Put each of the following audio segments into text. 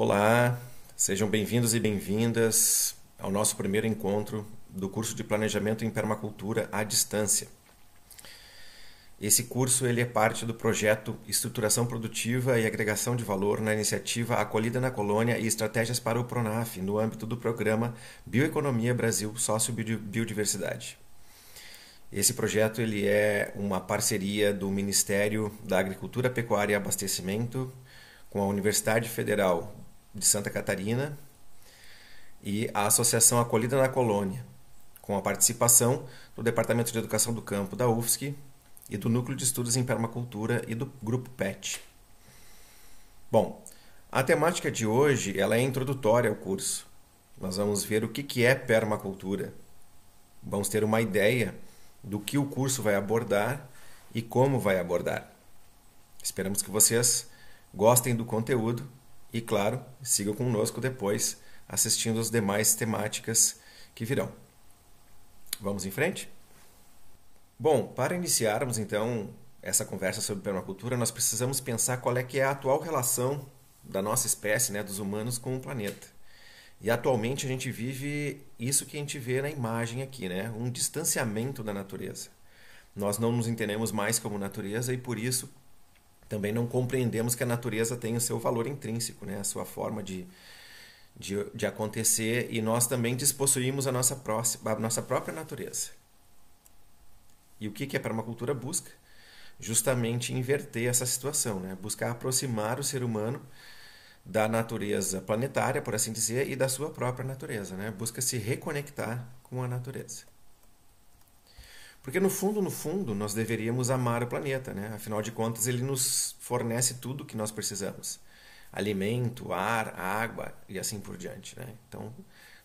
Olá, sejam bem-vindos e bem-vindas ao nosso primeiro encontro do curso de Planejamento em Permacultura à Distância. Esse curso ele é parte do projeto Estruturação Produtiva e Agregação de Valor na iniciativa Acolhida na Colônia e Estratégias para o Pronaf, no âmbito do programa Bioeconomia Brasil Sócio Biodiversidade. Esse projeto ele é uma parceria do Ministério da Agricultura, Pecuária e Abastecimento com a Universidade Federal de Santa Catarina e a Associação Acolhida na Colônia, com a participação do Departamento de Educação do Campo da UFSC e do Núcleo de Estudos em Permacultura e do Grupo PET. Bom, a temática de hoje ela é introdutória ao curso. Nós vamos ver o que, que é permacultura. Vamos ter uma ideia do que o curso vai abordar e como vai abordar. Esperamos que vocês gostem do conteúdo e claro, siga conosco depois assistindo as demais temáticas que virão. Vamos em frente? Bom, para iniciarmos então essa conversa sobre permacultura, nós precisamos pensar qual é que é a atual relação da nossa espécie, né, dos humanos com o planeta. E atualmente a gente vive isso que a gente vê na imagem aqui, né, um distanciamento da natureza. Nós não nos entendemos mais como natureza e por isso também não compreendemos que a natureza tem o seu valor intrínseco, né? a sua forma de, de, de acontecer, e nós também despossuímos a nossa, próxima, a nossa própria natureza. E o que, que a permacultura busca? Justamente inverter essa situação, né? buscar aproximar o ser humano da natureza planetária, por assim dizer, e da sua própria natureza. Né? Busca se reconectar com a natureza. Porque no fundo, no fundo, nós deveríamos amar o planeta, né? Afinal de contas, ele nos fornece tudo que nós precisamos. Alimento, ar, água e assim por diante, né? Então,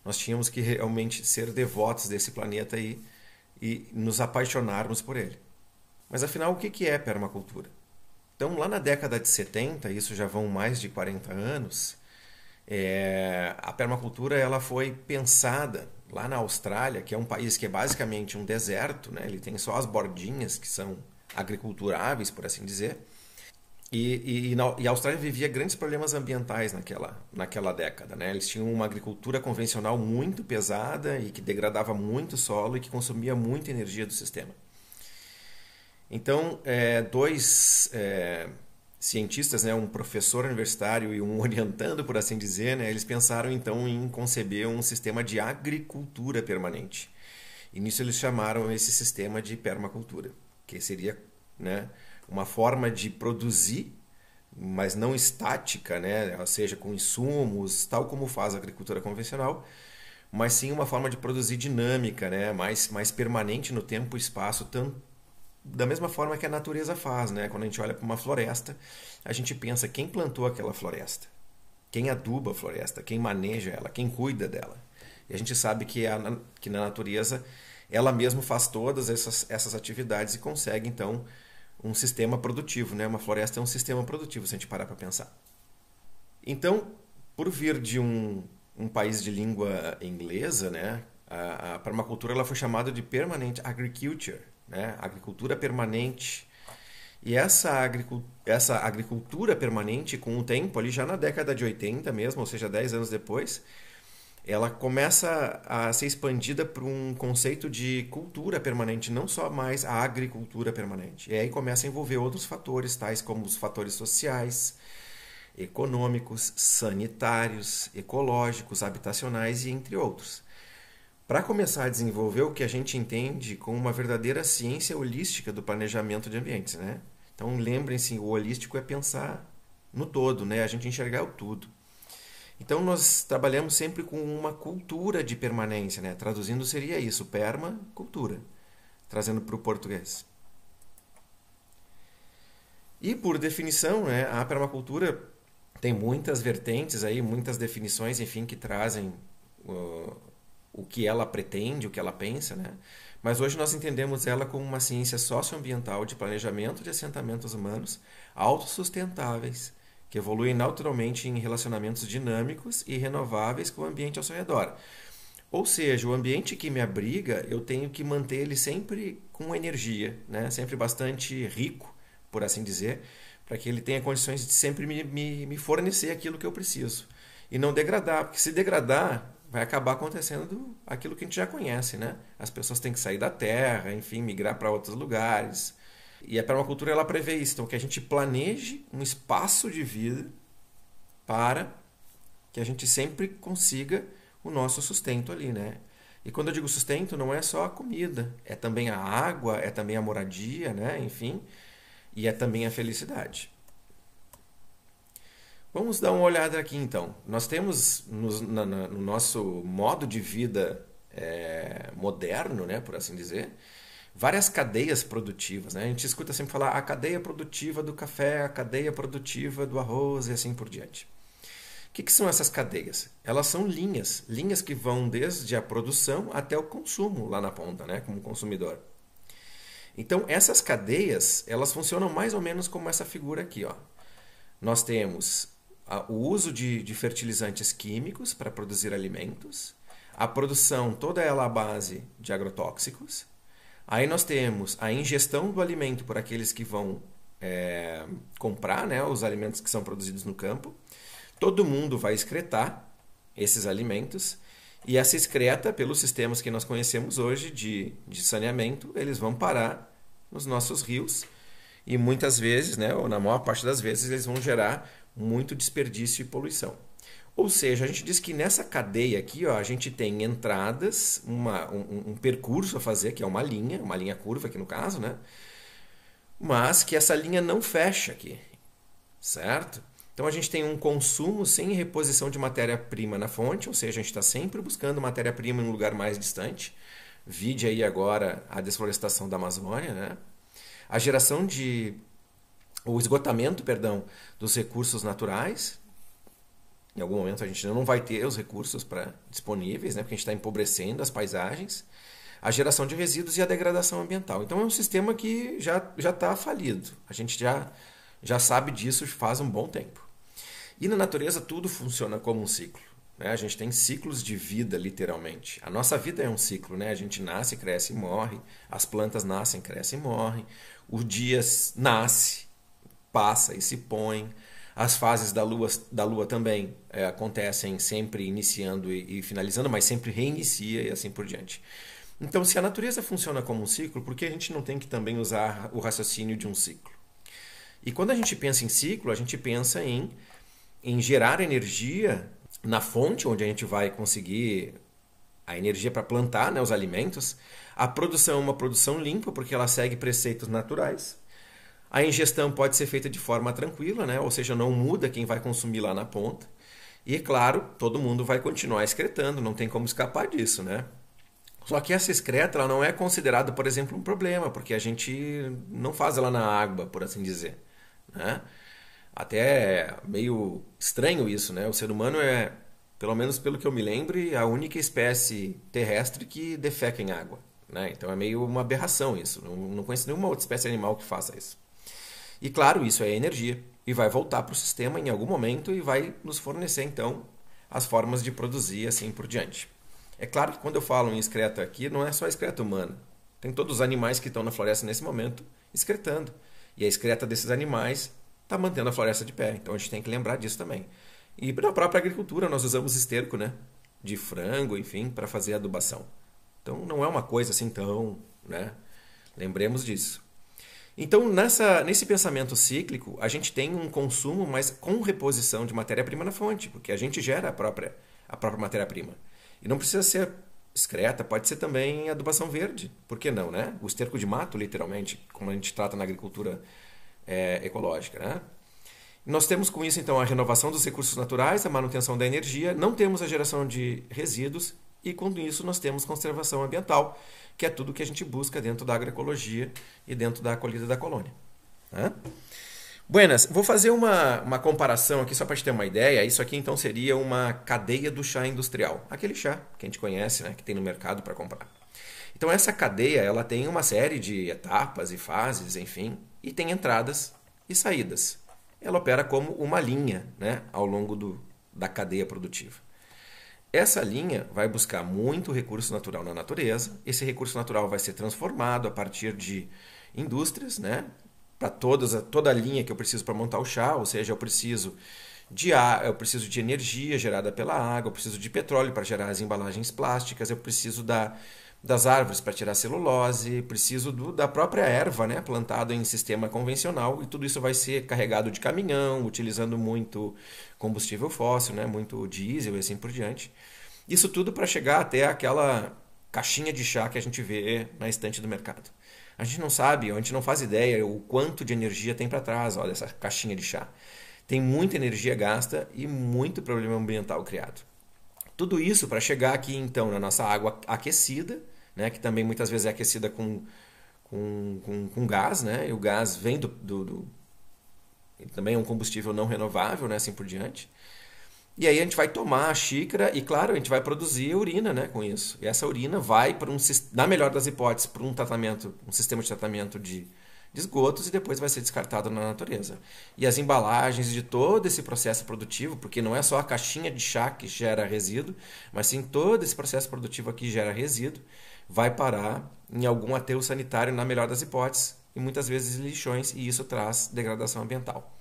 nós tínhamos que realmente ser devotos desse planeta e, e nos apaixonarmos por ele. Mas afinal, o que é permacultura? Então, lá na década de 70, isso já vão mais de 40 anos, é, a permacultura ela foi pensada lá na Austrália, que é um país que é basicamente um deserto, né? ele tem só as bordinhas que são agriculturáveis, por assim dizer. E, e, e, a Austrália vivia grandes problemas ambientais naquela, naquela década. Né? Eles tinham uma agricultura convencional muito pesada e que degradava muito o solo e que consumia muita energia do sistema. Então, é, dois é, cientistas, né, um professor universitário e um orientando, por assim dizer, né, eles pensaram então em conceber um sistema de agricultura permanente. E nisso eles chamaram esse sistema de permacultura, que seria né, uma forma de produzir, mas não estática, né, ou seja, com insumos, tal como faz a agricultura convencional, mas sim uma forma de produzir dinâmica, né, mais, mais permanente no tempo e espaço, tanto da mesma forma que a natureza faz, né? Quando a gente olha para uma floresta, a gente pensa quem plantou aquela floresta, quem aduba a floresta, quem maneja ela, quem cuida dela. E a gente sabe que, a, que na natureza ela mesma faz todas essas, essas atividades e consegue então um sistema produtivo, né? Uma floresta é um sistema produtivo se a gente parar para pensar. Então, por vir de um, um país de língua inglesa, né? A, a permacultura ela foi chamada de permanent agriculture né? agricultura permanente. E essa, agricu essa agricultura permanente, com o tempo, ali já na década de 80 mesmo, ou seja, 10 anos depois, ela começa a ser expandida para um conceito de cultura permanente, não só mais a agricultura permanente. E aí começa a envolver outros fatores, tais como os fatores sociais, econômicos, sanitários, ecológicos, habitacionais e entre outros para começar a desenvolver o que a gente entende como uma verdadeira ciência holística do planejamento de ambientes, né? Então lembrem-se, o holístico é pensar no todo, né? A gente enxergar o tudo. Então nós trabalhamos sempre com uma cultura de permanência, né? Traduzindo seria isso, perma, cultura, trazendo para o português. E por definição, né, a permacultura tem muitas vertentes aí, muitas definições, enfim, que trazem uh, o que ela pretende, o que ela pensa, né? Mas hoje nós entendemos ela como uma ciência socioambiental de planejamento de assentamentos humanos autossustentáveis, que evoluem naturalmente em relacionamentos dinâmicos e renováveis com o ambiente ao seu redor. Ou seja, o ambiente que me abriga, eu tenho que manter ele sempre com energia, né? sempre bastante rico, por assim dizer, para que ele tenha condições de sempre me, me, me fornecer aquilo que eu preciso. E não degradar, porque se degradar, vai acabar acontecendo aquilo que a gente já conhece, né? As pessoas têm que sair da terra, enfim, migrar para outros lugares. E a permacultura ela prevê isso, então que a gente planeje um espaço de vida para que a gente sempre consiga o nosso sustento ali, né? E quando eu digo sustento, não é só a comida, é também a água, é também a moradia, né? Enfim, e é também a felicidade. Vamos dar uma olhada aqui então. Nós temos no, na, no nosso modo de vida é, moderno, né, por assim dizer, várias cadeias produtivas. Né? A gente escuta sempre falar a cadeia produtiva do café, a cadeia produtiva do arroz e assim por diante. O que, que, são essas cadeias? Elas são linhas, linhas que vão desde a produção até o consumo lá na ponta, né, como consumidor. Então essas cadeias elas funcionam mais ou menos como essa figura aqui, ó. Nós temos a, o uso de, de fertilizantes químicos para produzir alimentos, a produção toda ela à base de agrotóxicos. Aí nós temos a ingestão do alimento por aqueles que vão é, comprar né, os alimentos que são produzidos no campo. Todo mundo vai excretar esses alimentos e essa excreta, pelos sistemas que nós conhecemos hoje de, de saneamento, eles vão parar nos nossos rios e muitas vezes, né, ou na maior parte das vezes, eles vão gerar muito desperdício e poluição. Ou seja, a gente diz que nessa cadeia aqui ó, a gente tem entradas, uma, um, um, percurso a fazer, que é uma linha, uma linha curva aqui no caso, né? mas que essa linha não fecha aqui, certo? Então a gente tem um consumo sem reposição de matéria-prima na fonte, ou seja, a gente está sempre buscando matéria-prima em um lugar mais distante. Vide aí agora a desflorestação da Amazônia, né? A geração de o esgotamento, perdão, dos recursos naturais. Em algum momento a gente não vai ter os recursos para disponíveis, né? porque a gente está empobrecendo as paisagens, a geração de resíduos e a degradação ambiental. Então é um sistema que já já está falido. A gente já já sabe disso faz um bom tempo. E na natureza tudo funciona como um ciclo. Né? A gente tem ciclos de vida, literalmente. A nossa vida é um ciclo, né? A gente nasce, cresce e morre. As plantas nascem, crescem e morrem. O dia nasce, passa e se põe. As fases da lua, da lua também é, acontecem sempre iniciando e, e, finalizando, mas sempre reinicia e assim por diante. Então, se a natureza funciona como um ciclo, por que a gente não tem que também usar o raciocínio de um ciclo? E quando a gente pensa em ciclo, a gente pensa em, em gerar energia na fonte onde a gente vai conseguir a energia para plantar né, os alimentos. A produção é uma produção limpa, porque ela segue preceitos naturais a ingestão pode ser feita de forma tranquila, né? ou seja, não muda quem vai consumir lá na ponta. E claro, todo mundo vai continuar excretando, não tem como escapar disso, né? Só que essa excreta ela não é considerada, por exemplo, um problema, porque a gente não faz ela na água, por assim dizer. Né? Até é meio estranho isso, né? O ser humano é, pelo menos pelo que eu me lembre, a única espécie terrestre que defeca em água. Né? Então é meio uma aberração isso. Não, não conheço nenhuma outra espécie animal que faça isso. E claro, isso é energia e vai voltar para o sistema em algum momento e vai nos fornecer então as formas de produzir assim por diante. É claro que quando eu falo em excreta aqui, não é só excreta humana. Tem todos os animais que estão na floresta nesse momento excretando. E a excreta desses animais está mantendo a floresta de pé. Então a gente tem que lembrar disso também. E na própria agricultura nós usamos esterco, né? De frango, enfim, para fazer adubação. Então não é uma coisa assim tão, né? Lembremos disso. Então, nessa, nesse pensamento cíclico, a gente tem um consumo, mas com reposição de matéria-prima na fonte, porque a gente gera a própria, a própria matéria-prima. E não precisa ser excreta, pode ser também adubação verde. Por que não, né? O esterco de mato, literalmente, como a gente trata na agricultura é, ecológica, né? Nós temos com isso, então, a renovação dos recursos naturais, a manutenção da energia, não temos a geração de resíduos e, com isso, nós temos conservação ambiental, que é tudo o que a gente busca dentro da agroecologia e dentro da acolhida da colônia. Né? Buenas, vou fazer uma, uma comparação aqui só para gente ter uma ideia. Isso aqui então seria uma cadeia do chá industrial, aquele chá que a gente conhece, né, que tem no mercado para comprar. Então essa cadeia ela tem uma série de etapas e fases, enfim, e tem entradas e saídas. Ela opera como uma linha, né, ao longo do, da cadeia produtiva. Essa linha vai buscar muito recurso natural na natureza. Esse recurso natural vai ser transformado a partir de indústrias, né? Para todas toda a linha que eu preciso para montar o chá, ou seja, eu preciso de eu preciso de energia gerada pela água, eu preciso de petróleo para gerar as embalagens plásticas, eu preciso da, das árvores para tirar celulose, preciso do, da própria erva né, plantada em sistema convencional, e tudo isso vai ser carregado de caminhão, utilizando muito combustível fóssil, né? muito diesel e assim por diante. Isso tudo para chegar até aquela caixinha de chá que a gente vê na estante do mercado. A gente não sabe, a gente não faz ideia o quanto de energia tem para trás dessa caixinha de chá. Tem muita energia gasta e muito problema ambiental criado. Tudo isso para chegar aqui então na nossa água aquecida, né, que também muitas vezes é aquecida com, com, com, com gás, né, e o gás vem do, do, do também é um combustível não renovável, né? Assim por diante. E aí a gente vai tomar a xícara e, claro, a gente vai produzir urina né, com isso. E essa urina vai, para um, na melhor das hipóteses, para um tratamento, um sistema de tratamento de, de esgotos e depois vai ser descartado na natureza. E as embalagens de todo esse processo produtivo, porque não é só a caixinha de chá que gera resíduo, mas sim todo esse processo produtivo aqui gera resíduo, vai parar em algum aterro sanitário, na melhor das hipóteses, e muitas vezes lixões, e isso traz degradação ambiental.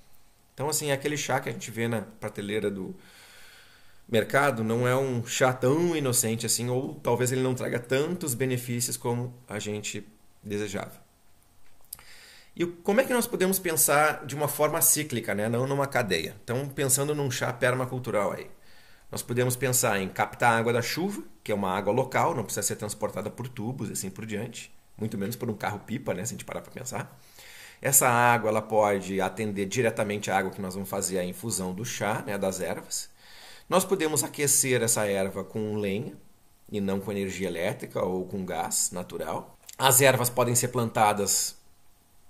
Então, assim, é aquele chá que a gente vê na prateleira do mercado não é um chá tão inocente assim, ou talvez ele não traga tantos benefícios como a gente desejava. E como é que nós podemos pensar de uma forma cíclica, né? não numa cadeia? Então, pensando num chá permacultural aí. Nós podemos pensar em captar a água da chuva, que é uma água local, não precisa ser transportada por tubos e assim por diante muito menos por um carro pipa, né, se a gente parar para pensar. Essa água ela pode atender diretamente à água que nós vamos fazer a infusão do chá, né, das ervas. Nós podemos aquecer essa erva com lenha e não com energia elétrica ou com gás natural. As ervas podem ser plantadas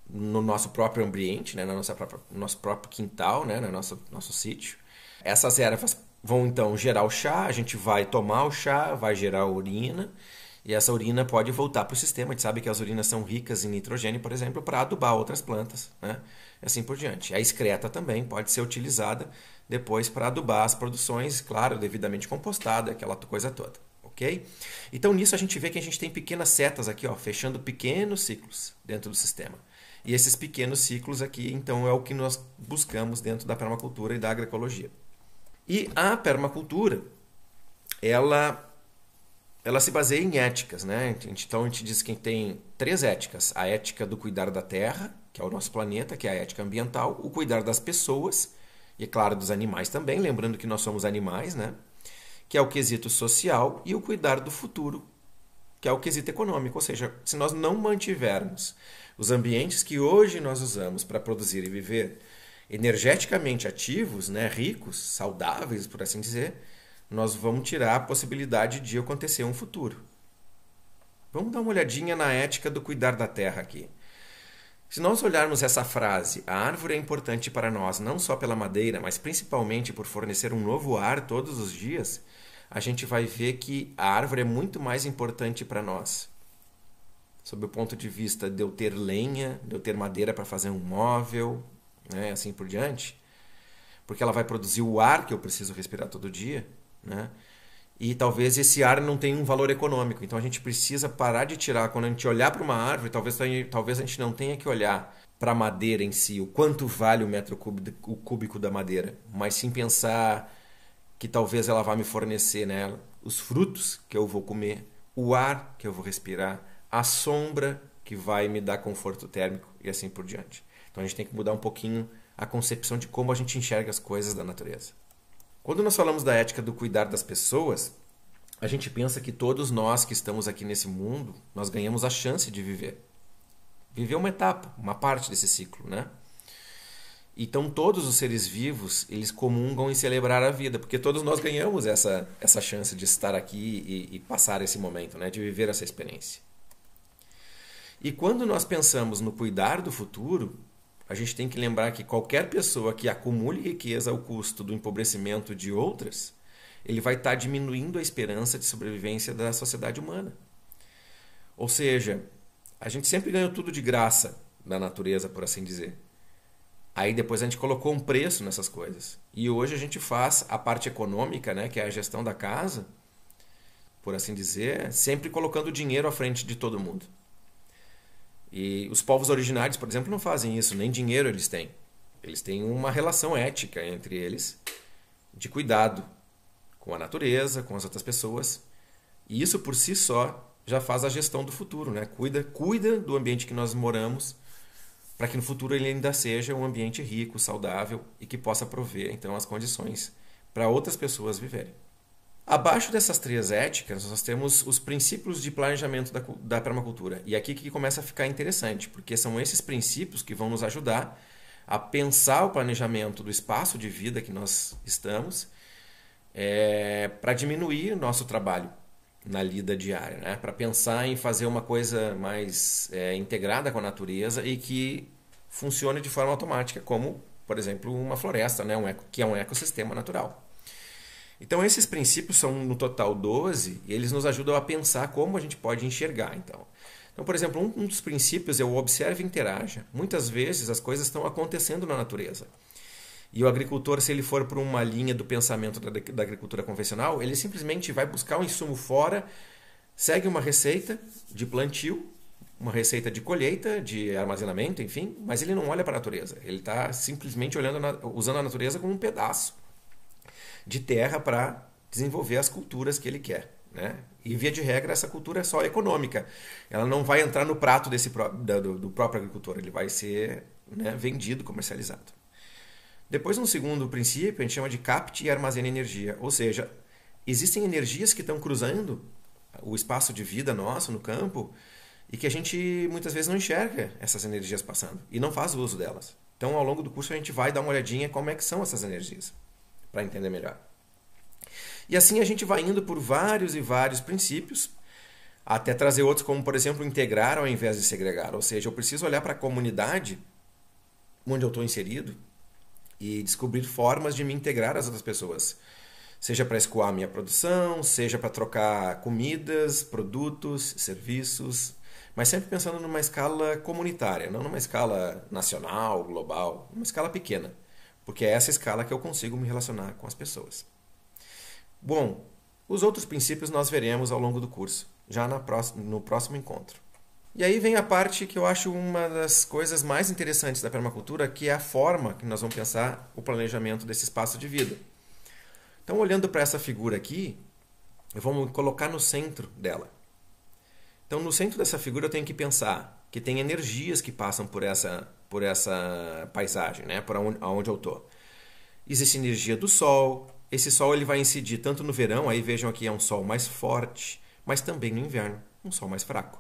no nosso próprio ambiente, né, na nossa própria, no nosso próprio quintal, né, no nosso, nosso sítio. Essas ervas vão então gerar o chá, a gente vai tomar o chá, vai gerar a urina e essa urina pode voltar para o sistema. A gente sabe que as urinas são ricas em nitrogênio, por exemplo, para adubar outras plantas, né? E assim por diante. A excreta também pode ser utilizada depois para adubar as produções, claro, devidamente compostada, aquela coisa toda, ok? Então nisso a gente vê que a gente tem pequenas setas aqui, ó, fechando pequenos ciclos dentro do sistema. E esses pequenos ciclos aqui, então, é o que nós buscamos dentro da permacultura e da agroecologia. E a permacultura, ela ela se baseia em éticas, né? Então a gente diz que tem três éticas: a ética do cuidar da Terra, que é o nosso planeta, que é a ética ambiental, o cuidar das pessoas e, é claro, dos animais também, lembrando que nós somos animais, né? Que é o quesito social e o cuidar do futuro, que é o quesito econômico. Ou seja, se nós não mantivermos os ambientes que hoje nós usamos para produzir e viver energeticamente ativos, né? Ricos, saudáveis, por assim dizer nós vamos tirar a possibilidade de acontecer um futuro. Vamos dar uma olhadinha na ética do cuidar da terra aqui. Se nós olharmos essa frase, a árvore é importante para nós não só pela madeira, mas principalmente por fornecer um novo ar todos os dias, a gente vai ver que a árvore é muito mais importante para nós. Sob o ponto de vista de eu ter lenha, de eu ter madeira para fazer um móvel, né, assim por diante, porque ela vai produzir o ar que eu preciso respirar todo dia né? E talvez esse ar não tenha um valor econômico. Então a gente precisa parar de tirar. Quando a gente olhar para uma árvore, talvez, talvez a gente não tenha que olhar para a madeira em si, o quanto vale o metro cúbico, o cúbico da madeira, mas sim pensar que talvez ela vá me fornecer né, os frutos que eu vou comer, o ar que eu vou respirar, a sombra que vai me dar conforto térmico e assim por diante. Então a gente tem que mudar um pouquinho a concepção de como a gente enxerga as coisas da natureza. Quando nós falamos da ética do cuidar das pessoas, a gente pensa que todos nós que estamos aqui nesse mundo, nós ganhamos a chance de viver. Viver uma etapa, uma parte desse ciclo, né? Então todos os seres vivos, eles comungam em celebrar a vida, porque todos nós ganhamos essa, essa chance de estar aqui e, e passar esse momento, né? de viver essa experiência. E quando nós pensamos no cuidar do futuro, a gente tem que lembrar que qualquer pessoa que acumule riqueza ao custo do empobrecimento de outras, ele vai estar tá diminuindo a esperança de sobrevivência da sociedade humana. Ou seja, a gente sempre ganhou tudo de graça da natureza, por assim dizer. Aí depois a gente colocou um preço nessas coisas. E hoje a gente faz a parte econômica, né, que é a gestão da casa, por assim dizer, sempre colocando dinheiro à frente de todo mundo. E os povos originários, por exemplo, não fazem isso, nem dinheiro eles têm. Eles têm uma relação ética entre eles de cuidado com a natureza, com as outras pessoas. E isso por si só já faz a gestão do futuro, né? Cuida, cuida do ambiente que nós moramos para que no futuro ele ainda seja um ambiente rico, saudável e que possa prover então as condições para outras pessoas viverem. Abaixo dessas três éticas, nós temos os princípios de planejamento da, da permacultura. E é aqui que começa a ficar interessante, porque são esses princípios que vão nos ajudar a pensar o planejamento do espaço de vida que nós estamos é, para diminuir o nosso trabalho na lida diária, né? para pensar em fazer uma coisa mais é, integrada com a natureza e que funcione de forma automática, como, por exemplo, uma floresta, né? um eco, que é um ecossistema natural. Então, esses princípios são no total 12 e eles nos ajudam a pensar como a gente pode enxergar. Então, então por exemplo, um, um dos princípios é o observe e interaja. Muitas vezes as coisas estão acontecendo na natureza. E o agricultor, se ele for por uma linha do pensamento da, da agricultura convencional, ele simplesmente vai buscar um insumo fora, segue uma receita de plantio, uma receita de colheita, de armazenamento, enfim, mas ele não olha para a natureza. Ele está simplesmente olhando usando a natureza como um pedaço de terra para desenvolver as culturas que ele quer. Né? E via de regra, essa cultura é só econômica. Ela não vai entrar no prato desse do, do próprio agricultor, ele vai ser né, vendido, comercializado. Depois, um segundo princípio, a gente chama de capte e armazena energia. Ou seja, existem energias que estão cruzando o espaço de vida nosso no campo e que a gente muitas vezes não enxerga essas energias passando e não faz uso delas. Então, ao longo do curso, a gente vai dar uma olhadinha como é que são essas energias para entender melhor. E assim a gente vai indo por vários e vários princípios, até trazer outros, como por exemplo integrar ao invés de segregar. Ou seja, eu preciso olhar para a comunidade onde eu estou inserido e descobrir formas de me integrar às outras pessoas. Seja para escoar minha produção, seja para trocar comidas, produtos, serviços, mas sempre pensando numa escala comunitária, não numa escala nacional, global, numa escala pequena porque é essa escala que eu consigo me relacionar com as pessoas. Bom, os outros princípios nós veremos ao longo do curso, já próxima, no próximo encontro. E aí vem a parte que eu acho uma das coisas mais interessantes da permacultura, que é a forma que nós vamos pensar o planejamento desse espaço de vida. Então, olhando para essa figura aqui, eu vou colocar no centro dela. Então, no centro dessa figura, eu tenho que pensar que tem energias que passam por essa por essa paisagem, né? Por onde, aonde eu tô. Existe energia do sol. Esse sol ele vai incidir tanto no verão, aí vejam aqui é um sol mais forte, mas também no inverno, um sol mais fraco.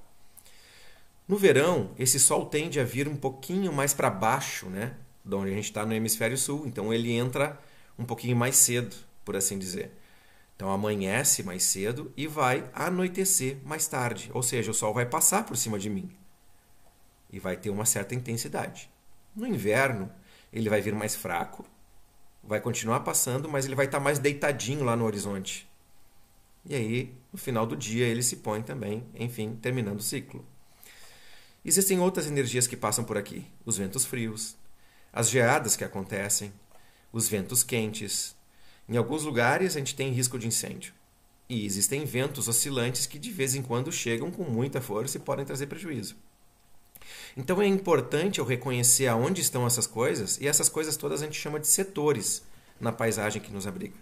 No verão, esse sol tende a vir um pouquinho mais para baixo, né? De onde a gente está no hemisfério sul, então ele entra um pouquinho mais cedo, por assim dizer. Então amanhece mais cedo e vai anoitecer mais tarde, ou seja, o sol vai passar por cima de mim e vai ter uma certa intensidade. No inverno, ele vai vir mais fraco, vai continuar passando, mas ele vai estar tá mais deitadinho lá no horizonte. E aí, no final do dia, ele se põe também, enfim, terminando o ciclo. Existem outras energias que passam por aqui: os ventos frios, as geadas que acontecem, os ventos quentes. Em alguns lugares a gente tem risco de incêndio. E existem ventos oscilantes que de vez em quando chegam com muita força e podem trazer prejuízo. Então é importante eu reconhecer aonde estão essas coisas, e essas coisas todas a gente chama de setores na paisagem que nos abriga.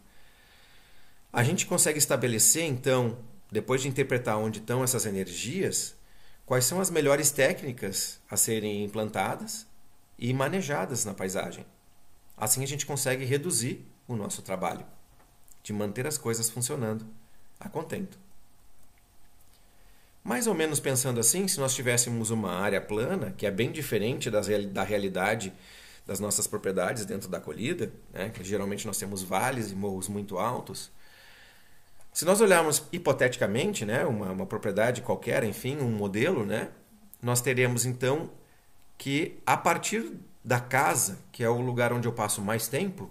A gente consegue estabelecer, então, depois de interpretar onde estão essas energias, quais são as melhores técnicas a serem implantadas e manejadas na paisagem. Assim a gente consegue reduzir o nosso trabalho de manter as coisas funcionando a contento. Mais ou menos pensando assim, se nós tivéssemos uma área plana, que é bem diferente das, da realidade das nossas propriedades dentro da colhida, né? que geralmente nós temos vales e morros muito altos. Se nós olharmos hipoteticamente, né? uma, uma propriedade qualquer, enfim, um modelo, né? nós teremos então que a partir da casa, que é o lugar onde eu passo mais tempo,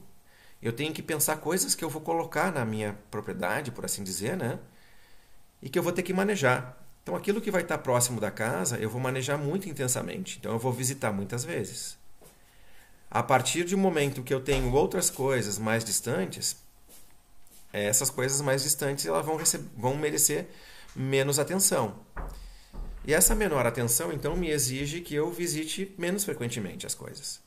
eu tenho que pensar coisas que eu vou colocar na minha propriedade, por assim dizer, né? e que eu vou ter que manejar. Então, aquilo que vai estar próximo da casa, eu vou manejar muito intensamente. Então, eu vou visitar muitas vezes. A partir de um momento que eu tenho outras coisas mais distantes, é, essas coisas mais distantes elas vão, vão merecer menos atenção. E essa menor atenção, então, me exige que eu visite menos frequentemente as coisas.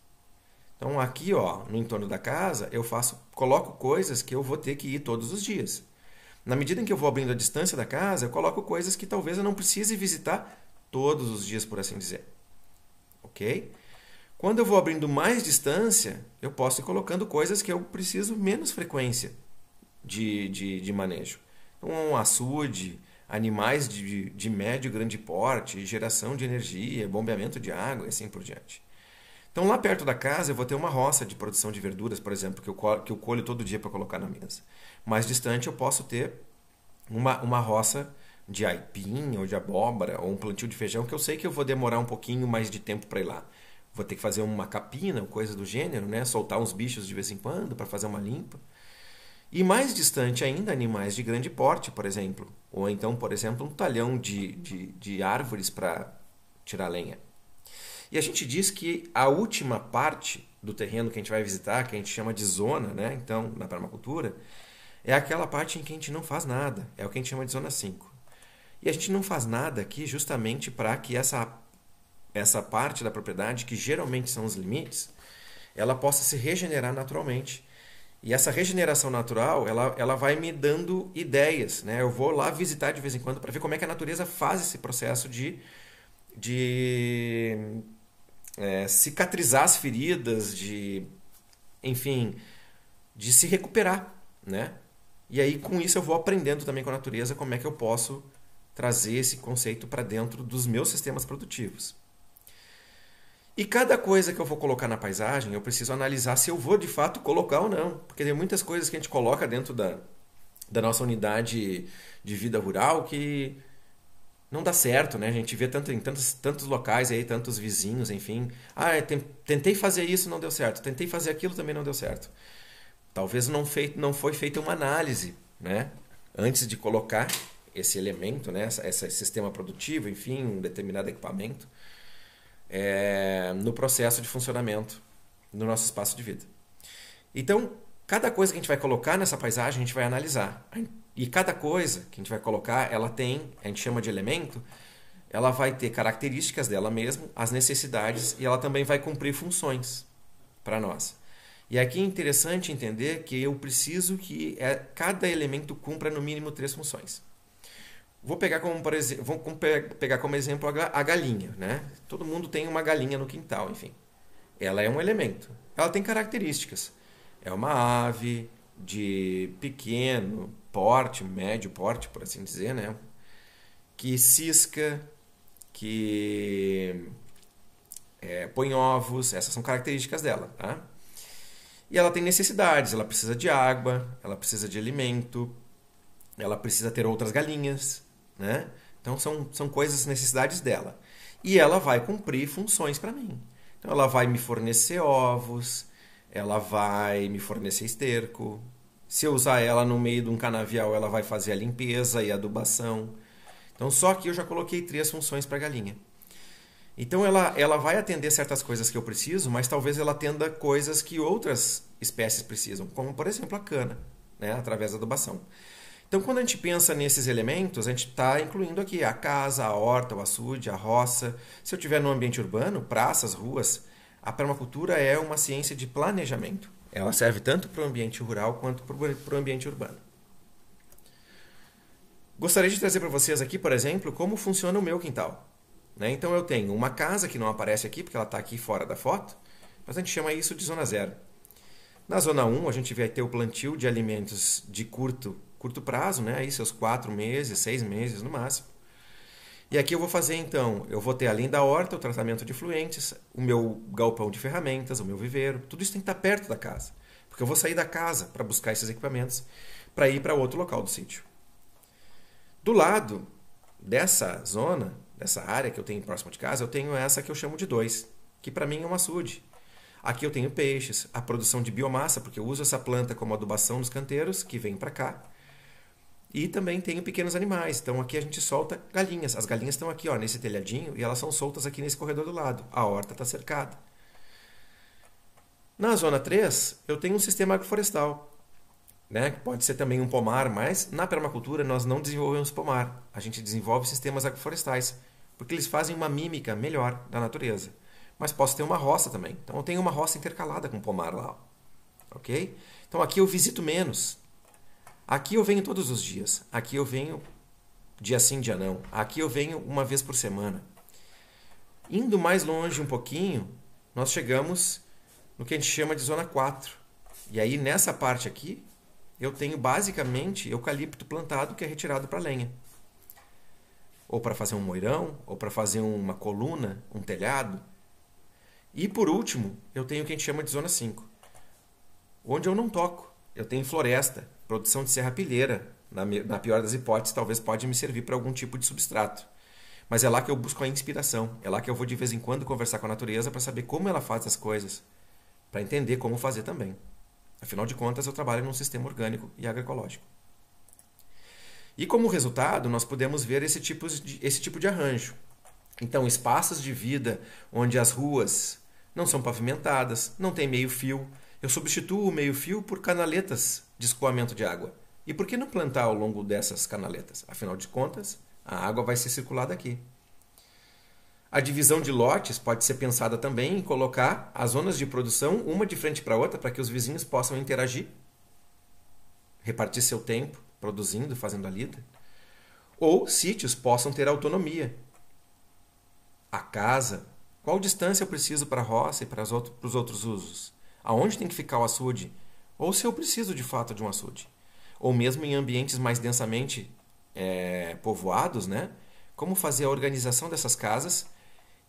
Então, aqui, ó, no entorno da casa, eu faço, coloco coisas que eu vou ter que ir todos os dias. Na medida em que eu vou abrindo a distância da casa, eu coloco coisas que talvez eu não precise visitar todos os dias, por assim dizer. Ok? Quando eu vou abrindo mais distância, eu posso ir colocando coisas que eu preciso menos frequência de, de, de manejo. Então, um açude, animais de, de médio e grande porte, geração de energia, bombeamento de água e assim por diante. Então, lá perto da casa, eu vou ter uma roça de produção de verduras, por exemplo, que eu, que eu colho todo dia para colocar na mesa. Mais distante, eu posso ter uma, uma roça de aipim ou de abóbora ou um plantio de feijão que eu sei que eu vou demorar um pouquinho mais de tempo para ir lá. Vou ter que fazer uma capina, coisa do gênero, né? Soltar uns bichos de vez em quando para fazer uma limpa. E mais distante ainda, animais de grande porte, por exemplo. Ou então, por exemplo, um talhão de, de, de árvores para tirar lenha. E a gente diz que a última parte do terreno que a gente vai visitar, que a gente chama de zona, né? Então, na permacultura, é aquela parte em que a gente não faz nada. É o que a gente chama de zona 5. E a gente não faz nada aqui justamente para que essa, essa parte da propriedade, que geralmente são os limites, ela possa se regenerar naturalmente. E essa regeneração natural, ela, ela vai me dando ideias. Né? Eu vou lá visitar de vez em quando para ver como é que a natureza faz esse processo de, de é, cicatrizar as feridas, de, enfim, de se recuperar, né? E aí com isso eu vou aprendendo também com a natureza como é que eu posso trazer esse conceito para dentro dos meus sistemas produtivos. E cada coisa que eu vou colocar na paisagem, eu preciso analisar se eu vou de fato colocar ou não, porque tem muitas coisas que a gente coloca dentro da, da nossa unidade de vida rural que não dá certo, né? A gente vê tanto em tantos, tantos locais aí, tantos vizinhos, enfim. Ah, tentei fazer isso, não deu certo. Tentei fazer aquilo, também não deu certo. Talvez não, feito, não foi feita uma análise, né? Antes de colocar esse elemento, né? Essa, esse sistema produtivo, enfim, um determinado equipamento é, no processo de funcionamento no nosso espaço de vida. Então, cada coisa que a gente vai colocar nessa paisagem, a gente vai analisar. E cada coisa que a gente vai colocar, ela tem, a gente chama de elemento, ela vai ter características dela mesma, as necessidades e ela também vai cumprir funções para nós. E aqui é interessante entender que eu preciso que é, cada elemento cumpra no mínimo três funções. Vou pegar como, por exemplo, vou pegar como exemplo a galinha, né? Todo mundo tem uma galinha no quintal, enfim. Ela é um elemento. Ela tem características. É uma ave, de pequeno porte, médio porte, por assim dizer, né? que cisca, que é, põe ovos, essas são características dela. Tá? E ela tem necessidades, ela precisa de água, ela precisa de alimento, ela precisa ter outras galinhas, né? Então são, são coisas, necessidades dela. E ela vai cumprir funções para mim. Então ela vai me fornecer ovos, ela vai me fornecer esterco, se eu usar ela no meio de um canavial, ela vai fazer a limpeza e a adubação. Então, só que eu já coloquei três funções para a galinha. Então, ela, ela vai atender certas coisas que eu preciso, mas talvez ela atenda coisas que outras espécies precisam, como, por exemplo, a cana, né? através da adubação. Então, quando a gente pensa nesses elementos, a gente está incluindo aqui a casa, a horta, o açude, a roça. Se eu tiver no ambiente urbano, praças, ruas, a permacultura é uma ciência de planejamento. Ela serve tanto para o ambiente rural quanto para o ambiente urbano. Gostaria de trazer para vocês aqui, por exemplo, como funciona o meu quintal. Né? Então eu tenho uma casa que não aparece aqui, porque ela está aqui fora da foto, mas a gente chama isso de zona zero. Na zona 1, um, a gente vai ter o plantio de alimentos de curto, curto prazo, né? aí seus quatro meses, seis meses no máximo. E aqui eu vou fazer então, eu vou ter além da horta, o tratamento de fluentes, o meu galpão de ferramentas, o meu viveiro, tudo isso tem que estar perto da casa, porque eu vou sair da casa para buscar esses equipamentos para ir para outro local do sítio. Do lado dessa zona, dessa área que eu tenho próximo de casa, eu tenho essa que eu chamo de dois, que para mim é um açude. Aqui eu tenho peixes, a produção de biomassa, porque eu uso essa planta como adubação nos canteiros, que vem para cá. E também tenho pequenos animais. Então aqui a gente solta galinhas. As galinhas estão aqui, ó, nesse telhadinho e elas são soltas aqui nesse corredor do lado. A horta está cercada. Na zona 3, eu tenho um sistema agroflorestal, né? Pode ser também um pomar, mas na permacultura nós não desenvolvemos pomar. A gente desenvolve sistemas agroflorestais, porque eles fazem uma mímica melhor da natureza. Mas posso ter uma roça também. Então eu tenho uma roça intercalada com pomar lá, OK? Então aqui eu visito menos, Aqui eu venho todos os dias. Aqui eu venho dia sim, dia não. Aqui eu venho uma vez por semana. Indo mais longe um pouquinho, nós chegamos no que a gente chama de zona 4. E aí nessa parte aqui, eu tenho basicamente eucalipto plantado que é retirado para lenha. Ou para fazer um moirão, ou para fazer uma coluna, um telhado. E por último, eu tenho o que a gente chama de zona 5, onde eu não toco. Eu tenho floresta, Produção de serrapilheira, na, na pior das hipóteses, talvez pode me servir para algum tipo de substrato. Mas é lá que eu busco a inspiração, é lá que eu vou de vez em quando conversar com a natureza para saber como ela faz as coisas, para entender como fazer também. Afinal de contas, eu trabalho num sistema orgânico e agroecológico. E como resultado, nós podemos ver esse tipo de, esse tipo de arranjo. Então, espaços de vida onde as ruas não são pavimentadas, não tem meio-fio, eu substituo o meio-fio por canaletas de escoamento de água. E por que não plantar ao longo dessas canaletas? Afinal de contas, a água vai ser circulada aqui. A divisão de lotes pode ser pensada também em colocar as zonas de produção uma de frente para a outra para que os vizinhos possam interagir, repartir seu tempo, produzindo, fazendo a lida. Ou sítios possam ter autonomia. A casa, qual distância eu preciso para a roça e para, para os outros usos? aonde tem que ficar o açude, ou se eu preciso de fato de um açude. Ou mesmo em ambientes mais densamente é, povoados, né? como fazer a organização dessas casas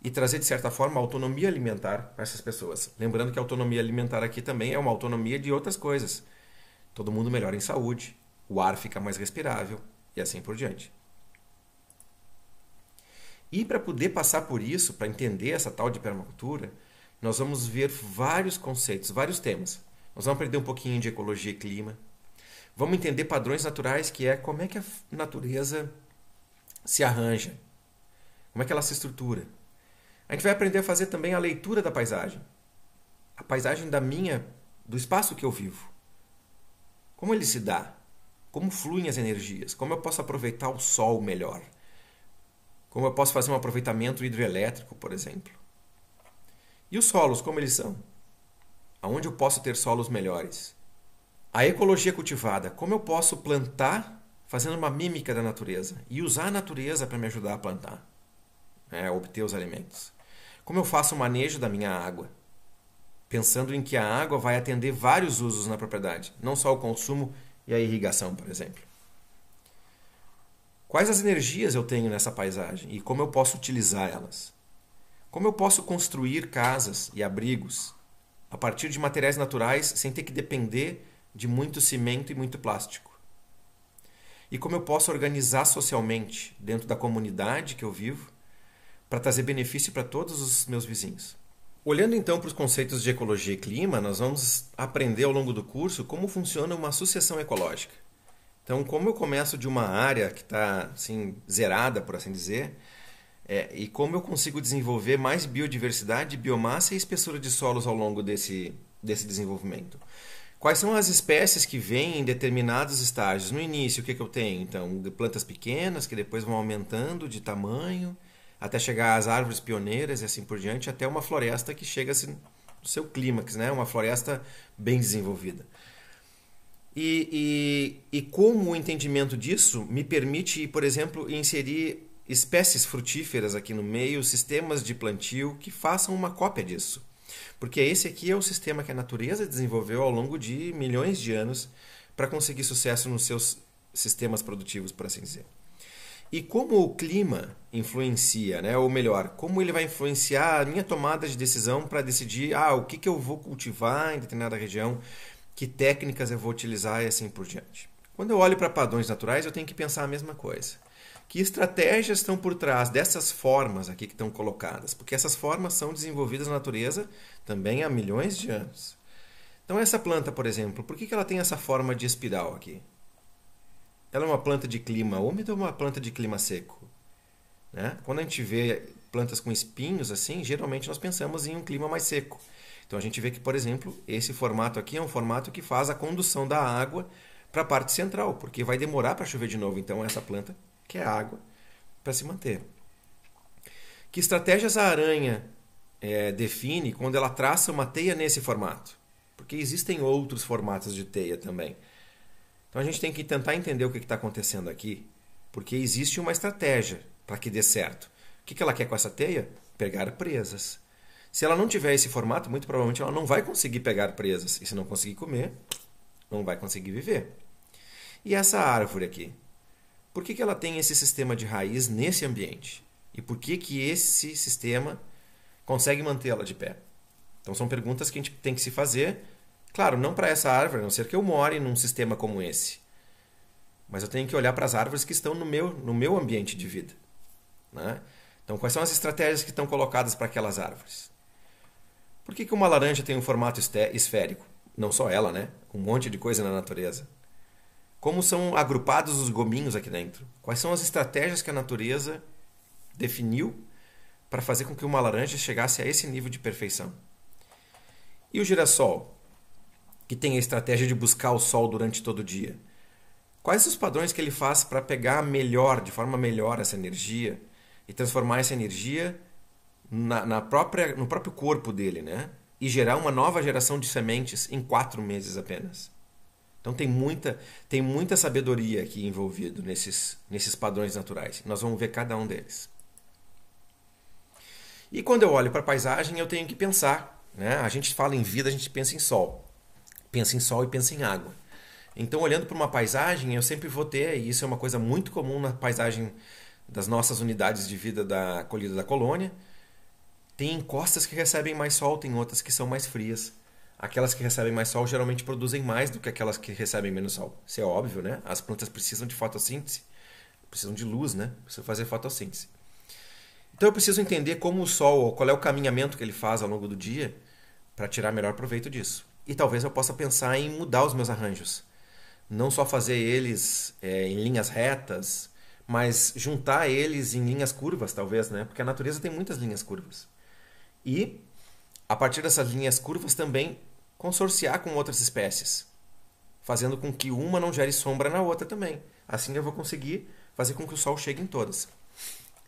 e trazer, de certa forma, autonomia alimentar para essas pessoas. Lembrando que a autonomia alimentar aqui também é uma autonomia de outras coisas. Todo mundo melhora em saúde, o ar fica mais respirável e assim por diante. E para poder passar por isso, para entender essa tal de permacultura, nós vamos ver vários conceitos, vários temas. Nós vamos aprender um pouquinho de ecologia e clima. Vamos entender padrões naturais, que é como é que a natureza se arranja, como é que ela se estrutura. A gente vai aprender a fazer também a leitura da paisagem. A paisagem da minha, do espaço que eu vivo. Como ele se dá? Como fluem as energias? Como eu posso aproveitar o sol melhor? Como eu posso fazer um aproveitamento hidroelétrico, por exemplo? E os solos, como eles são? Aonde eu posso ter solos melhores? A ecologia cultivada, como eu posso plantar fazendo uma mímica da natureza e usar a natureza para me ajudar a plantar, né, obter os alimentos? Como eu faço o manejo da minha água? Pensando em que a água vai atender vários usos na propriedade, não só o consumo e a irrigação, por exemplo. Quais as energias eu tenho nessa paisagem e como eu posso utilizar elas? Como eu posso construir casas e abrigos a partir de materiais naturais sem ter que depender de muito cimento e muito plástico? E como eu posso organizar socialmente dentro da comunidade que eu vivo para trazer benefício para todos os meus vizinhos? Olhando então para os conceitos de ecologia e clima, nós vamos aprender ao longo do curso como funciona uma sucessão ecológica. Então, como eu começo de uma área que está assim, zerada, por assim dizer, é, e como eu consigo desenvolver mais biodiversidade, biomassa e espessura de solos ao longo desse, desse desenvolvimento? Quais são as espécies que vêm em determinados estágios? No início, o que, que eu tenho? Então, plantas pequenas que depois vão aumentando de tamanho, até chegar às árvores pioneiras e assim por diante, até uma floresta que chega assim, no seu clímax, né? uma floresta bem desenvolvida. E, e, e como o entendimento disso me permite, por exemplo, inserir espécies frutíferas aqui no meio, sistemas de plantio que façam uma cópia disso. Porque esse aqui é o sistema que a natureza desenvolveu ao longo de milhões de anos para conseguir sucesso nos seus sistemas produtivos, por assim dizer. E como o clima influencia, né? ou melhor, como ele vai influenciar a minha tomada de decisão para decidir ah, o que, que eu vou cultivar em determinada região, que técnicas eu vou utilizar e assim por diante. Quando eu olho para padrões naturais, eu tenho que pensar a mesma coisa. Que estratégias estão por trás dessas formas aqui que estão colocadas? Porque essas formas são desenvolvidas na natureza também há milhões de anos. Então, essa planta, por exemplo, por que ela tem essa forma de espiral aqui? Ela é uma planta de clima úmido ou uma planta de clima seco? Né? Quando a gente vê plantas com espinhos assim, geralmente nós pensamos em um clima mais seco. Então a gente vê que, por exemplo, esse formato aqui é um formato que faz a condução da água para a parte central, porque vai demorar para chover de novo. Então essa planta que é água, para se manter. Que estratégias a aranha é, define quando ela traça uma teia nesse formato? Porque existem outros formatos de teia também. Então a gente tem que tentar entender o que está acontecendo aqui, porque existe uma estratégia para que dê certo. O que, que ela quer com essa teia? Pegar presas. Se ela não tiver esse formato, muito provavelmente ela não vai conseguir pegar presas. E se não conseguir comer, não vai conseguir viver. E essa árvore aqui? Por que, que ela tem esse sistema de raiz nesse ambiente? E por que, que esse sistema consegue mantê-la de pé? Então são perguntas que a gente tem que se fazer. Claro, não para essa árvore, a não ser que eu more num sistema como esse. Mas eu tenho que olhar para as árvores que estão no meu, no meu ambiente de vida. Né? Então, quais são as estratégias que estão colocadas para aquelas árvores? Por que, que uma laranja tem um formato esférico? Não só ela, né? Um monte de coisa na natureza. Como são agrupados os gominhos aqui dentro? Quais são as estratégias que a natureza definiu para fazer com que uma laranja chegasse a esse nível de perfeição? E o girassol, que tem a estratégia de buscar o sol durante todo o dia? Quais os padrões que ele faz para pegar melhor, de forma melhor, essa energia e transformar essa energia na, na própria, no próprio corpo dele, né? E gerar uma nova geração de sementes em quatro meses apenas. Então tem muita, tem muita sabedoria aqui envolvido nesses, nesses padrões naturais. Nós vamos ver cada um deles. E quando eu olho para a paisagem, eu tenho que pensar. Né? A gente fala em vida, a gente pensa em sol. Pensa em sol e pensa em água. Então, olhando para uma paisagem, eu sempre vou ter, e isso é uma coisa muito comum na paisagem das nossas unidades de vida da Colhida da Colônia, tem encostas que recebem mais sol, tem outras que são mais frias. Aquelas que recebem mais sol geralmente produzem mais do que aquelas que recebem menos sol. Isso é óbvio, né? As plantas precisam de fotossíntese, precisam de luz, né? Precisam fazer fotossíntese. Então eu preciso entender como o sol, qual é o caminhamento que ele faz ao longo do dia para tirar melhor proveito disso. E talvez eu possa pensar em mudar os meus arranjos. Não só fazer eles é, em linhas retas, mas juntar eles em linhas curvas, talvez, né? Porque a natureza tem muitas linhas curvas. E a partir dessas linhas curvas também consorciar com outras espécies, fazendo com que uma não gere sombra na outra também. Assim eu vou conseguir fazer com que o sol chegue em todas.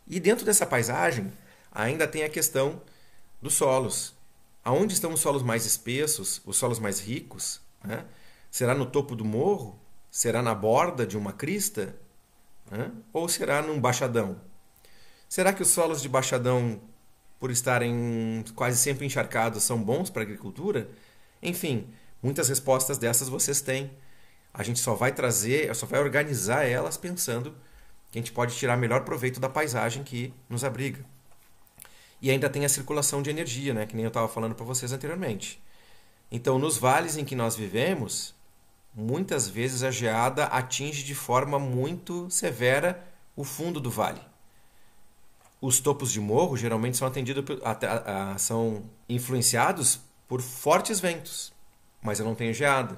E dentro dessa paisagem, ainda tem a questão dos solos. Aonde estão os solos mais espessos, os solos mais ricos? Né? Será no topo do morro? Será na borda de uma crista? Né? Ou será num baixadão? Será que os solos de baixadão, por estarem quase sempre encharcados, são bons para a agricultura? Enfim, muitas respostas dessas vocês têm. A gente só vai trazer, só vai organizar elas pensando que a gente pode tirar melhor proveito da paisagem que nos abriga. E ainda tem a circulação de energia, né, que nem eu estava falando para vocês anteriormente. Então, nos vales em que nós vivemos, muitas vezes a geada atinge de forma muito severa o fundo do vale. Os topos de morro geralmente são, atendidos são influenciados por fortes ventos, mas eu não tenho geada.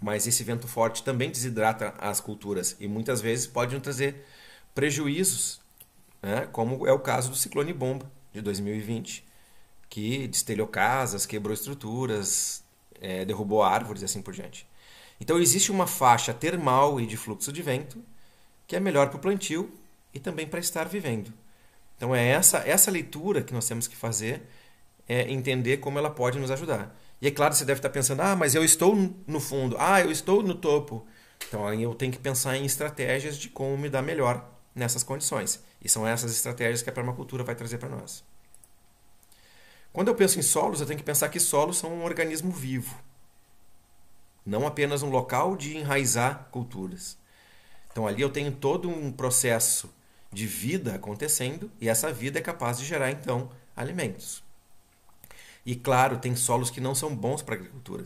Mas esse vento forte também desidrata as culturas e muitas vezes pode trazer prejuízos, né? como é o caso do ciclone bomba de 2020, que destelhou casas, quebrou estruturas, é, derrubou árvores e assim por diante. Então existe uma faixa termal e de fluxo de vento que é melhor para o plantio e também para estar vivendo. Então é essa essa leitura que nós temos que fazer é, entender como ela pode nos ajudar. E é claro, você deve estar pensando, ah, mas eu estou no fundo, ah, eu estou no topo. Então aí eu tenho que pensar em estratégias de como me dar melhor nessas condições. E são essas estratégias que a permacultura vai trazer para nós. Quando eu penso em solos, eu tenho que pensar que solos são um organismo vivo, não apenas um local de enraizar culturas. Então ali eu tenho todo um processo de vida acontecendo e essa vida é capaz de gerar então alimentos. E claro, tem solos que não são bons para agricultura,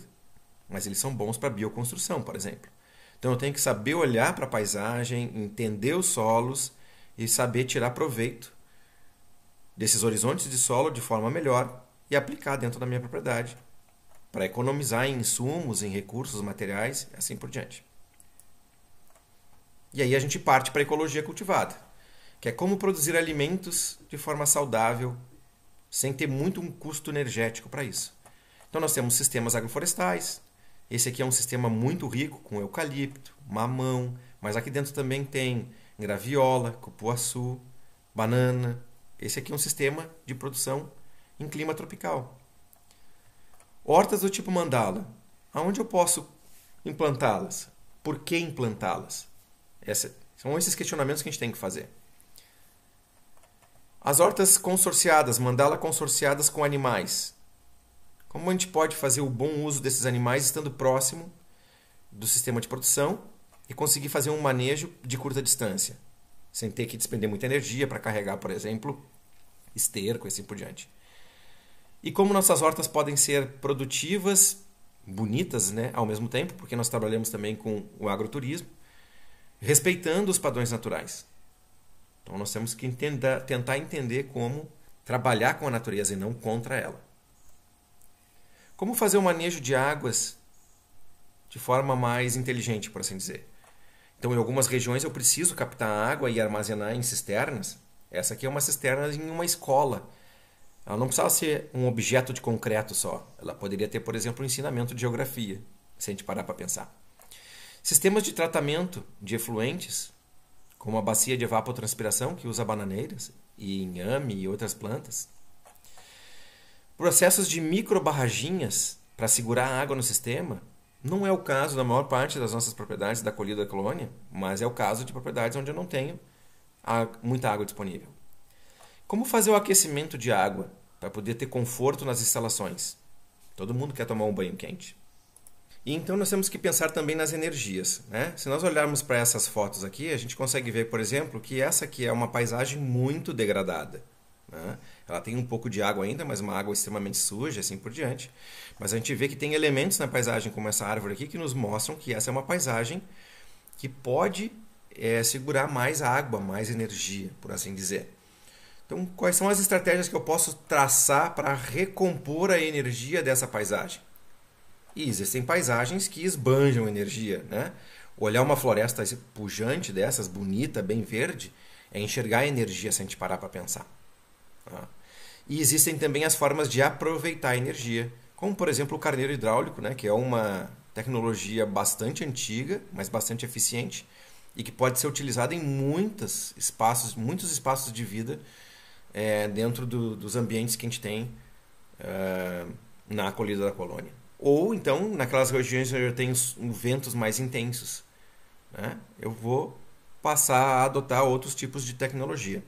mas eles são bons para bioconstrução, por exemplo. Então eu tenho que saber olhar para a paisagem, entender os solos e saber tirar proveito desses horizontes de solo de forma melhor e aplicar dentro da minha propriedade para economizar em insumos, em recursos materiais e assim por diante. E aí a gente parte para a ecologia cultivada, que é como produzir alimentos de forma saudável sem ter muito um custo energético para isso. Então nós temos sistemas agroflorestais. Esse aqui é um sistema muito rico com eucalipto, mamão, mas aqui dentro também tem graviola, cupuaçu, banana. Esse aqui é um sistema de produção em clima tropical. Hortas do tipo mandala. Aonde eu posso implantá-las? Por que implantá-las? Essa, são esses questionamentos que a gente tem que fazer. As hortas consorciadas, mandá-la consorciadas com animais. Como a gente pode fazer o bom uso desses animais estando próximo do sistema de produção e conseguir fazer um manejo de curta distância, sem ter que despender muita energia para carregar, por exemplo, esterco e assim por diante. E como nossas hortas podem ser produtivas, bonitas, né, ao mesmo tempo, porque nós trabalhamos também com o agroturismo, respeitando os padrões naturais. Então nós temos que entender, tentar entender como trabalhar com a natureza e não contra ela. Como fazer o manejo de águas de forma mais inteligente, por assim dizer? Então, em algumas regiões eu preciso captar água e armazenar em cisternas. Essa aqui é uma cisterna em uma escola. Ela não precisava ser um objeto de concreto só. Ela poderia ter, por exemplo, um ensinamento de geografia, se a gente parar para pensar. Sistemas de tratamento de efluentes como a bacia de evapotranspiração, que usa bananeiras e inhame e outras plantas. Processos de microbarraginhas para segurar a água no sistema não é o caso da maior parte das nossas propriedades da colhida da colônia, mas é o caso de propriedades onde eu não tenho muita água disponível. Como fazer o aquecimento de água para poder ter conforto nas instalações? Todo mundo quer tomar um banho quente. E então nós temos que pensar também nas energias. Né? Se nós olharmos para essas fotos aqui, a gente consegue ver, por exemplo, que essa aqui é uma paisagem muito degradada. Né? Ela tem um pouco de água ainda, mas uma água extremamente suja, assim por diante. Mas a gente vê que tem elementos na paisagem, como essa árvore aqui, que nos mostram que essa é uma paisagem que pode é, segurar mais água, mais energia, por assim dizer. Então, quais são as estratégias que eu posso traçar para recompor a energia dessa paisagem? E existem paisagens que esbanjam energia, né? Olhar uma floresta pujante dessas, bonita, bem verde, é enxergar energia sem a gente parar para pensar. Tá? E existem também as formas de aproveitar a energia, como por exemplo o carneiro hidráulico, né? que é uma tecnologia bastante antiga, mas bastante eficiente e que pode ser utilizada em muitos espaços, muitos espaços de vida é, dentro do, dos ambientes que a gente tem é, na acolhida da colônia. Ou então, naquelas regiões onde eu tenho ventos mais intensos, né? eu vou passar a adotar outros tipos de tecnologia.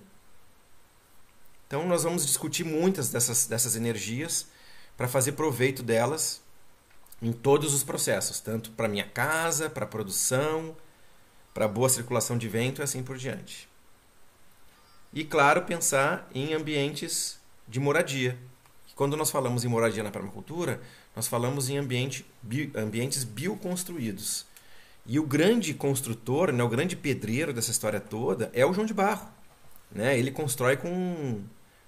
Então, nós vamos discutir muitas dessas, dessas energias para fazer proveito delas em todos os processos, tanto para minha casa, para a produção, para boa circulação de vento e assim por diante. E claro, pensar em ambientes de moradia. Quando nós falamos em moradia na permacultura, nós falamos em ambiente, bi, ambientes bioconstruídos. E o grande construtor, né, o grande pedreiro dessa história toda é o João de Barro. Né? Ele constrói com,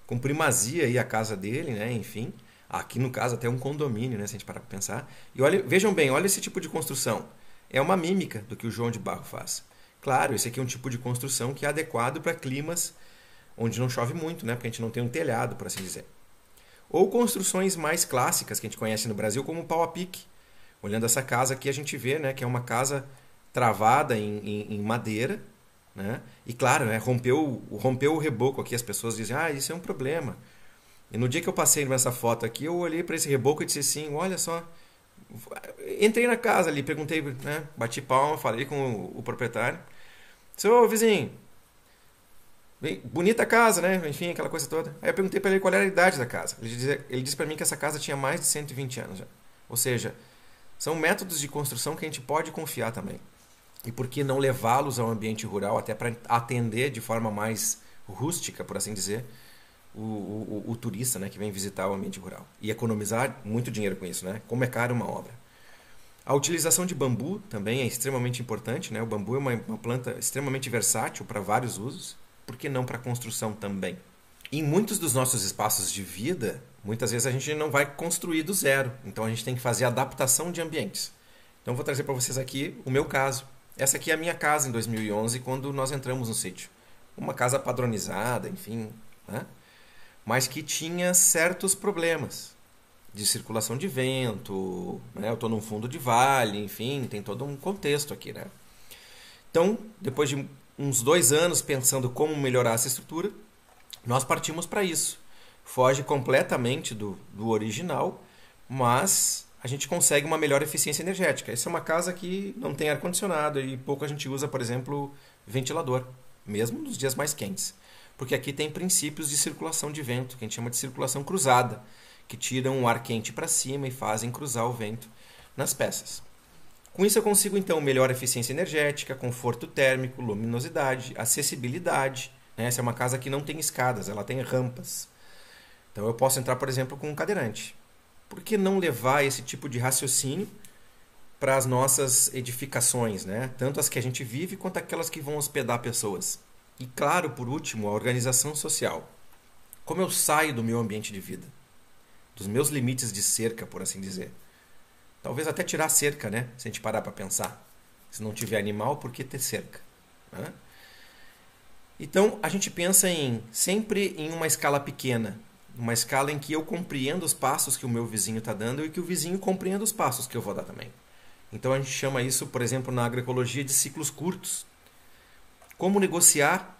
com primazia aí a casa dele, né? enfim. Aqui, no caso, até um condomínio, né? se a gente parar para pensar. E olha, vejam bem, olha esse tipo de construção. É uma mímica do que o João de Barro faz. Claro, esse aqui é um tipo de construção que é adequado para climas onde não chove muito, né? porque a gente não tem um telhado, por assim dizer ou construções mais clássicas que a gente conhece no Brasil, como o pau a pique. Olhando essa casa aqui, a gente vê né, que é uma casa travada em, em, em madeira. Né? E claro, né, rompeu, rompeu o reboco aqui. As pessoas dizem, ah, isso é um problema. E no dia que eu passei nessa foto aqui, eu olhei para esse reboco e disse assim, olha só. Entrei na casa ali, perguntei, né, bati palma, falei com o, o proprietário. Seu vizinho, bonita casa, né? Enfim, aquela coisa toda. Aí eu perguntei para ele qual era a idade da casa. Ele disse, ele disse para mim que essa casa tinha mais de 120 anos já. Ou seja, são métodos de construção que a gente pode confiar também. E por que não levá-los ao ambiente rural até para atender de forma mais rústica, por assim dizer, o, o, o, turista né, que vem visitar o ambiente rural. E economizar muito dinheiro com isso, né? Como é caro uma obra. A utilização de bambu também é extremamente importante, né? O bambu é uma, uma planta extremamente versátil para vários usos por que não para construção também? Em muitos dos nossos espaços de vida, muitas vezes a gente não vai construir do zero, então a gente tem que fazer adaptação de ambientes. Então vou trazer para vocês aqui o meu caso. Essa aqui é a minha casa em 2011, quando nós entramos no sítio. Uma casa padronizada, enfim, né? mas que tinha certos problemas de circulação de vento, né? eu estou num fundo de vale, enfim, tem todo um contexto aqui. Né? Então, depois de uns dois anos pensando como melhorar essa estrutura, nós partimos para isso. Foge completamente do, do original, mas a gente consegue uma melhor eficiência energética. Essa é uma casa que não tem ar-condicionado e pouco a gente usa, por exemplo, ventilador, mesmo nos dias mais quentes. Porque aqui tem princípios de circulação de vento, que a gente chama de circulação cruzada, que tiram o ar quente para cima e fazem cruzar o vento nas peças. Com isso eu consigo então melhor eficiência energética, conforto térmico, luminosidade, acessibilidade. Né? Essa é uma casa que não tem escadas, ela tem rampas. Então eu posso entrar, por exemplo, com um cadeirante. Por que não levar esse tipo de raciocínio para as nossas edificações, né? tanto as que a gente vive quanto aquelas que vão hospedar pessoas? E claro, por último, a organização social. Como eu saio do meu ambiente de vida? Dos meus limites de cerca, por assim dizer. Talvez até tirar cerca, né? Se a gente parar para pensar. Se não tiver animal, por que ter cerca? Né? Então, a gente pensa em sempre em uma escala pequena, uma escala em que eu compreendo os passos que o meu vizinho está dando e que o vizinho compreenda os passos que eu vou dar também. Então, a gente chama isso, por exemplo, na agroecologia de ciclos curtos. Como negociar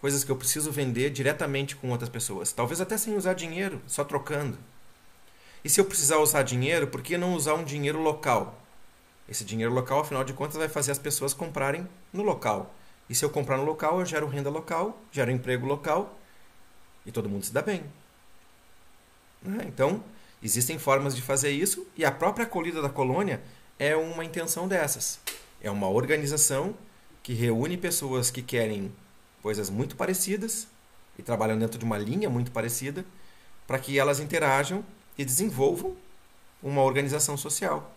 coisas que eu preciso vender diretamente com outras pessoas, talvez até sem usar dinheiro, só trocando. E se eu precisar usar dinheiro, por que não usar um dinheiro local? Esse dinheiro local, afinal de contas, vai fazer as pessoas comprarem no local. E se eu comprar no local, eu gero renda local, gero emprego local e todo mundo se dá bem. Né? Então, existem formas de fazer isso e a própria acolhida da colônia é uma intenção dessas. É uma organização que reúne pessoas que querem coisas muito parecidas e trabalham dentro de uma linha muito parecida para que elas interajam e desenvolvam uma organização social,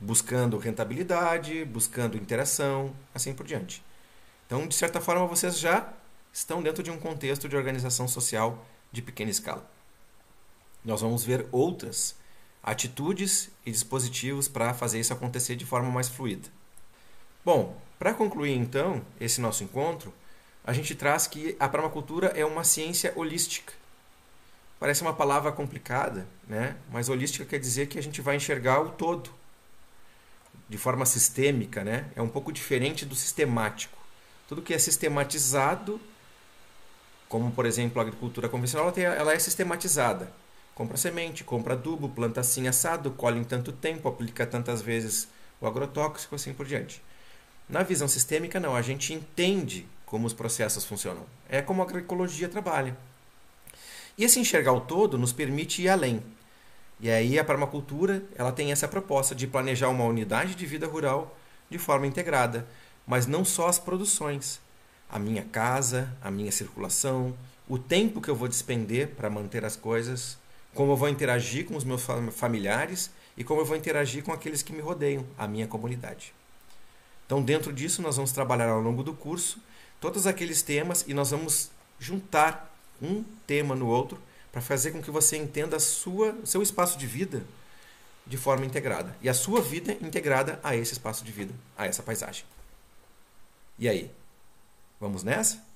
buscando rentabilidade, buscando interação, assim por diante. Então, de certa forma, vocês já estão dentro de um contexto de organização social de pequena escala. Nós vamos ver outras atitudes e dispositivos para fazer isso acontecer de forma mais fluida. Bom, para concluir então esse nosso encontro, a gente traz que a permacultura é uma ciência holística Parece uma palavra complicada, né? mas holística quer dizer que a gente vai enxergar o todo de forma sistêmica, né? é um pouco diferente do sistemático. Tudo que é sistematizado, como por exemplo a agricultura convencional, ela é sistematizada. Compra semente, compra adubo, planta assim assado, colhe em tanto tempo, aplica tantas vezes o agrotóxico, assim por diante. Na visão sistêmica, não, a gente entende como os processos funcionam. É como a agroecologia trabalha. E esse enxergar o todo nos permite ir além. E aí a permacultura ela tem essa proposta de planejar uma unidade de vida rural de forma integrada, mas não só as produções, a minha casa, a minha circulação, o tempo que eu vou despender para manter as coisas, como eu vou interagir com os meus familiares e como eu vou interagir com aqueles que me rodeiam, a minha comunidade. Então, dentro disso, nós vamos trabalhar ao longo do curso todos aqueles temas e nós vamos juntar um tema no outro para fazer com que você entenda a sua, o seu espaço de vida de forma integrada e a sua vida integrada a esse espaço de vida, a essa paisagem. E aí? Vamos nessa?